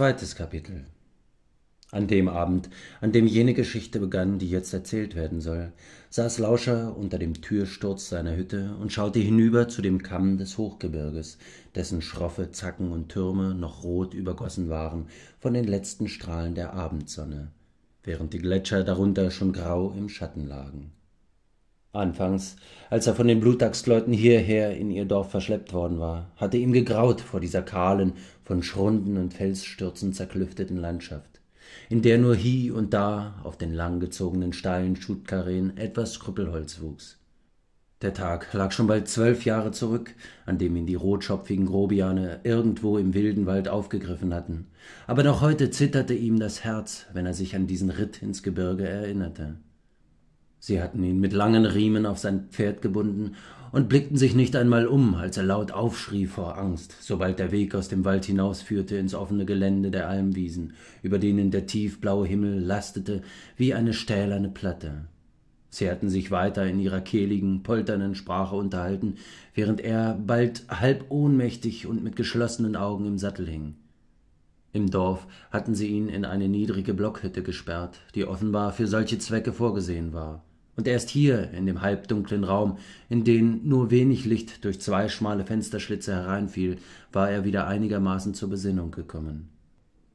Zweites Kapitel. An dem Abend, an dem jene Geschichte begann, die jetzt erzählt werden soll, saß Lauscher unter dem Türsturz seiner Hütte und schaute hinüber zu dem Kamm des Hochgebirges, dessen schroffe Zacken und Türme noch rot übergossen waren von den letzten Strahlen der Abendsonne, während die Gletscher darunter schon grau im Schatten lagen. Anfangs, als er von den Bluttagsleuten hierher in ihr Dorf verschleppt worden war, hatte ihm gegraut vor dieser kahlen, von Schrunden und Felsstürzen zerklüfteten Landschaft, in der nur hie und da auf den langgezogenen steilen Schutkarren etwas Krüppelholz wuchs. Der Tag lag schon bald zwölf Jahre zurück, an dem ihn die rotschopfigen Grobiane irgendwo im wilden Wald aufgegriffen hatten, aber noch heute zitterte ihm das Herz, wenn er sich an diesen Ritt ins Gebirge erinnerte. Sie hatten ihn mit langen Riemen auf sein Pferd gebunden und blickten sich nicht einmal um, als er laut aufschrie vor Angst, sobald der Weg aus dem Wald hinausführte ins offene Gelände der Almwiesen, über denen der tiefblaue Himmel lastete wie eine stählerne Platte. Sie hatten sich weiter in ihrer kehligen, polternden Sprache unterhalten, während er bald halb ohnmächtig und mit geschlossenen Augen im Sattel hing. Im Dorf hatten sie ihn in eine niedrige Blockhütte gesperrt, die offenbar für solche Zwecke vorgesehen war. Und erst hier, in dem halbdunklen Raum, in den nur wenig Licht durch zwei schmale Fensterschlitze hereinfiel, war er wieder einigermaßen zur Besinnung gekommen.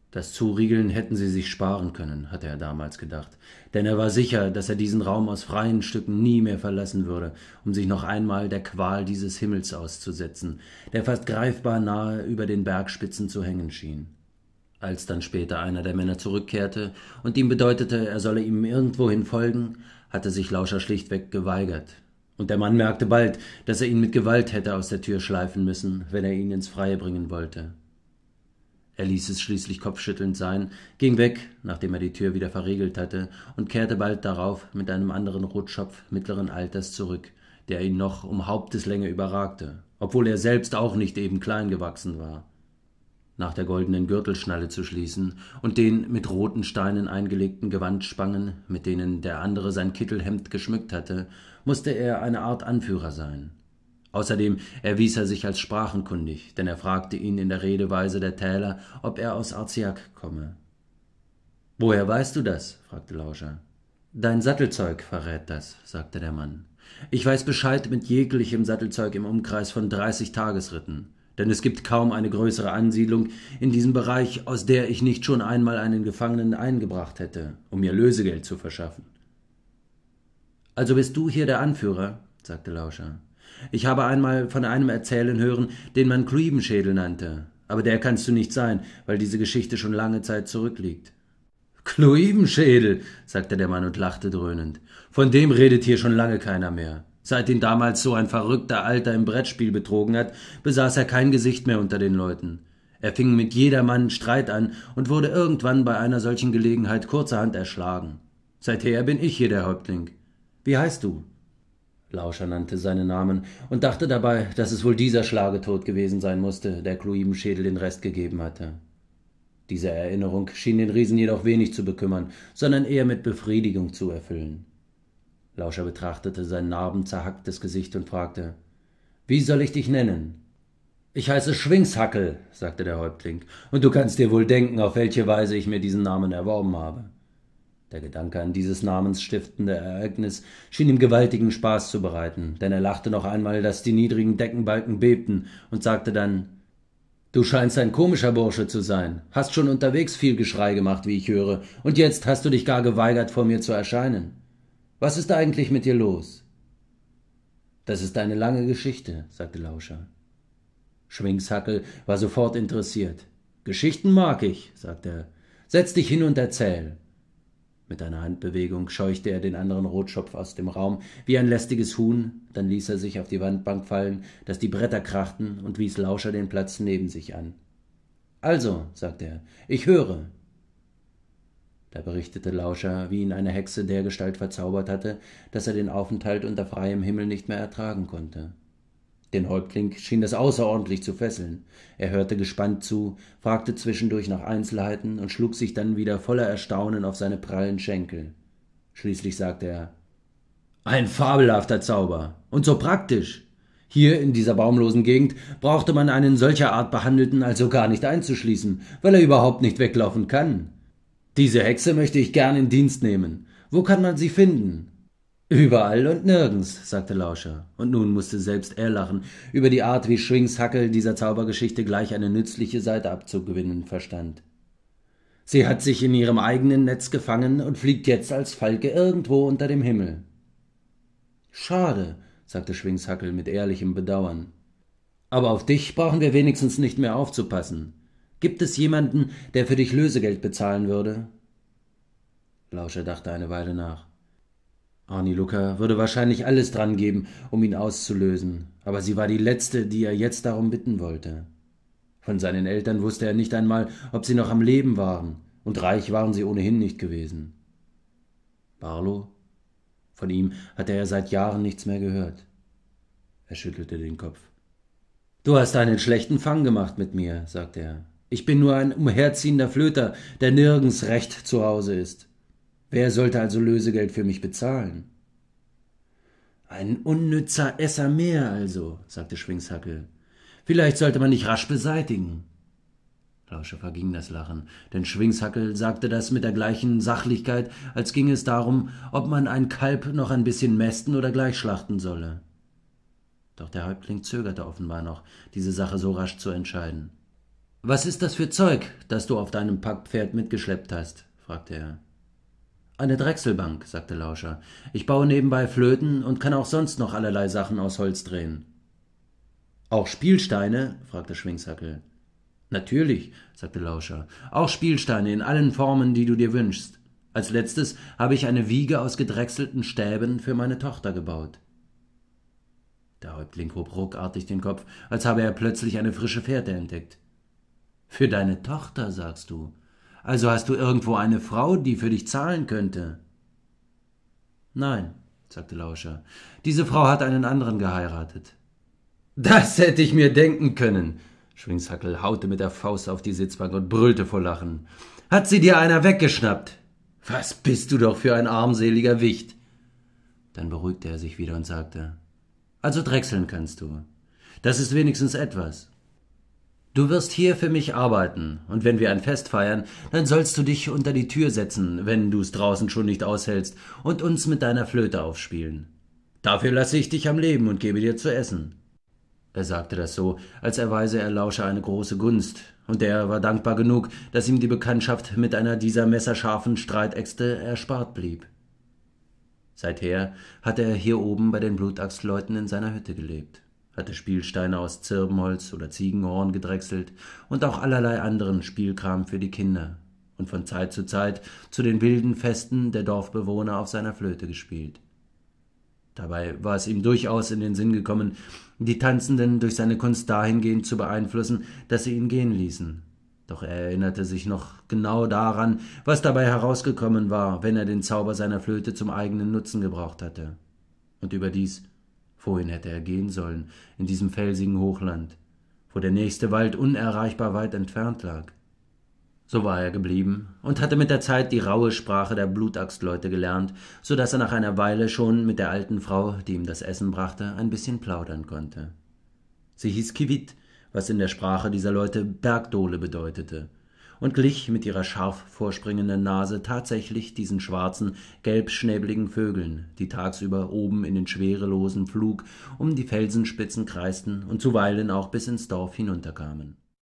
Das Zuriegeln hätten sie sich sparen können, hatte er damals gedacht, denn er war sicher, dass er diesen Raum aus freien Stücken nie mehr verlassen würde, um sich noch einmal der Qual dieses Himmels auszusetzen, der fast greifbar nahe über den Bergspitzen zu hängen schien. Als dann später einer der Männer zurückkehrte und ihm bedeutete, er solle ihm irgendwohin folgen, hatte sich Lauscher schlichtweg geweigert. Und der Mann merkte bald, dass er ihn mit Gewalt hätte aus der Tür schleifen müssen, wenn er ihn ins Freie bringen wollte. Er ließ es schließlich kopfschüttelnd sein, ging weg, nachdem er die Tür wieder verriegelt hatte, und kehrte bald darauf mit einem anderen Rotschopf mittleren Alters zurück, der ihn noch um Haupteslänge überragte, obwohl er selbst auch nicht eben klein gewachsen war nach der goldenen Gürtelschnalle zu schließen und den mit roten Steinen eingelegten Gewandspangen, mit denen der andere sein Kittelhemd geschmückt hatte, musste er eine Art Anführer sein. Außerdem erwies er sich als sprachenkundig, denn er fragte ihn in der Redeweise der Täler, ob er aus Arziak komme. Woher weißt du das? fragte Lauscher. Dein Sattelzeug verrät das, sagte der Mann. Ich weiß Bescheid mit jeglichem Sattelzeug im Umkreis von dreißig Tagesritten denn es gibt kaum eine größere Ansiedlung in diesem Bereich, aus der ich nicht schon einmal einen Gefangenen eingebracht hätte, um mir Lösegeld zu verschaffen. Also bist du hier der Anführer, sagte Lauscher. Ich habe einmal von einem erzählen hören, den man Kluibenschädel nannte, aber der kannst du nicht sein, weil diese Geschichte schon lange Zeit zurückliegt. Kluibenschädel, sagte der Mann und lachte dröhnend. Von dem redet hier schon lange keiner mehr. Seit ihn damals so ein verrückter Alter im Brettspiel betrogen hat, besaß er kein Gesicht mehr unter den Leuten. Er fing mit jedermann Streit an und wurde irgendwann bei einer solchen Gelegenheit kurzerhand erschlagen. Seither bin ich hier der Häuptling. Wie heißt du? Lauscher nannte seinen Namen und dachte dabei, dass es wohl dieser Schlagetod gewesen sein musste, der Kluibenschädel den Rest gegeben hatte. Diese Erinnerung schien den Riesen jedoch wenig zu bekümmern, sondern eher mit Befriedigung zu erfüllen. Lauscher betrachtete sein narbenzerhacktes Gesicht und fragte: Wie soll ich dich nennen? Ich heiße Schwingshackel, sagte der Häuptling, und du kannst dir wohl denken, auf welche Weise ich mir diesen Namen erworben habe. Der Gedanke an dieses namensstiftende Ereignis schien ihm gewaltigen Spaß zu bereiten, denn er lachte noch einmal, dass die niedrigen Deckenbalken bebten, und sagte dann Du scheinst ein komischer Bursche zu sein, hast schon unterwegs viel Geschrei gemacht, wie ich höre, und jetzt hast du dich gar geweigert, vor mir zu erscheinen. Was ist eigentlich mit dir los? Das ist eine lange Geschichte, sagte Lauscher. Schwingshackel war sofort interessiert. Geschichten mag ich, sagte er. Setz dich hin und erzähl. Mit einer Handbewegung scheuchte er den anderen Rotschopf aus dem Raum wie ein lästiges Huhn, dann ließ er sich auf die Wandbank fallen, dass die Bretter krachten und wies Lauscher den Platz neben sich an. Also, sagte er, ich höre. Da berichtete Lauscher, wie ihn eine Hexe dergestalt verzaubert hatte, dass er den Aufenthalt unter freiem Himmel nicht mehr ertragen konnte. Den Häuptling schien das außerordentlich zu fesseln. Er hörte gespannt zu, fragte zwischendurch nach Einzelheiten und schlug sich dann wieder voller Erstaunen auf seine prallen Schenkel. Schließlich sagte er Ein fabelhafter Zauber. Und so praktisch. Hier in dieser baumlosen Gegend brauchte man einen solcher Art Behandelten also gar nicht einzuschließen, weil er überhaupt nicht weglaufen kann. Diese Hexe möchte ich gern in Dienst nehmen. Wo kann man sie finden? Überall und nirgends, sagte Lauscher, und nun musste selbst er lachen über die Art, wie Schwings Hackel dieser Zaubergeschichte gleich eine nützliche Seite abzugewinnen verstand. Sie hat sich in ihrem eigenen Netz gefangen und fliegt jetzt als Falke irgendwo unter dem Himmel. Schade, sagte Schwingshackel mit ehrlichem Bedauern. Aber auf dich brauchen wir wenigstens nicht mehr aufzupassen. Gibt es jemanden, der für dich Lösegeld bezahlen würde? Lauscher dachte eine Weile nach. Arni Luca würde wahrscheinlich alles dran geben, um ihn auszulösen, aber sie war die letzte, die er jetzt darum bitten wollte. Von seinen Eltern wusste er nicht einmal, ob sie noch am Leben waren, und reich waren sie ohnehin nicht gewesen. Barlow? Von ihm hatte er seit Jahren nichts mehr gehört. Er schüttelte den Kopf. Du hast einen schlechten Fang gemacht mit mir, sagte er. Ich bin nur ein umherziehender Flöter, der nirgends recht zu Hause ist. Wer sollte also Lösegeld für mich bezahlen? Ein unnützer Esser mehr also, sagte Schwingshackel. Vielleicht sollte man dich rasch beseitigen. Lausche verging das Lachen, denn Schwingshackel sagte das mit der gleichen Sachlichkeit, als ginge es darum, ob man ein Kalb noch ein bisschen mästen oder gleich schlachten solle. Doch der Häuptling zögerte offenbar noch, diese Sache so rasch zu entscheiden. Was ist das für Zeug, das du auf deinem Packpferd mitgeschleppt hast? fragte er. Eine Drechselbank, sagte Lauscher. Ich baue nebenbei Flöten und kann auch sonst noch allerlei Sachen aus Holz drehen. Auch Spielsteine? fragte Schwingsackel. Natürlich, sagte Lauscher. Auch Spielsteine in allen Formen, die du dir wünschst. Als letztes habe ich eine Wiege aus gedrechselten Stäben für meine Tochter gebaut. Der Häuptling hob ruckartig den Kopf, als habe er plötzlich eine frische Fährte entdeckt. Für deine Tochter, sagst du. Also hast du irgendwo eine Frau, die für dich zahlen könnte? Nein, sagte Lauscher. Diese Frau hat einen anderen geheiratet. Das hätte ich mir denken können. Schwingshackel haute mit der Faust auf die Sitzbank und brüllte vor Lachen. Hat sie dir einer weggeschnappt? Was bist du doch für ein armseliger Wicht? Dann beruhigte er sich wieder und sagte: Also drechseln kannst du. Das ist wenigstens etwas. Du wirst hier für mich arbeiten, und wenn wir ein Fest feiern, dann sollst du dich unter die Tür setzen, wenn du's draußen schon nicht aushältst, und uns mit deiner Flöte aufspielen. Dafür lasse ich dich am Leben und gebe dir zu essen. Er sagte das so, als erweise er Lausche eine große Gunst, und er war dankbar genug, dass ihm die Bekanntschaft mit einer dieser messerscharfen Streitäxte erspart blieb. Seither hatte er hier oben bei den Blutachsleuten in seiner Hütte gelebt hatte Spielsteine aus Zirbenholz oder Ziegenhorn gedrechselt und auch allerlei anderen Spielkram für die Kinder und von Zeit zu Zeit zu den wilden Festen der Dorfbewohner auf seiner Flöte gespielt. Dabei war es ihm durchaus in den Sinn gekommen, die Tanzenden durch seine Kunst dahingehend zu beeinflussen, dass sie ihn gehen ließen. Doch er erinnerte sich noch genau daran, was dabei herausgekommen war, wenn er den Zauber seiner Flöte zum eigenen Nutzen gebraucht hatte. Und überdies Wohin hätte er gehen sollen, in diesem felsigen Hochland, wo der nächste Wald unerreichbar weit entfernt lag. So war er geblieben und hatte mit der Zeit die raue Sprache der Blutaxtleute gelernt, so daß er nach einer Weile schon mit der alten Frau, die ihm das Essen brachte, ein bisschen plaudern konnte. Sie hieß Kivit, was in der Sprache dieser Leute Bergdohle bedeutete und glich mit ihrer scharf vorspringenden Nase tatsächlich diesen schwarzen, gelbschnäbeligen Vögeln, die tagsüber oben in den schwerelosen Flug um die Felsenspitzen kreisten und zuweilen auch bis ins Dorf hinunterkamen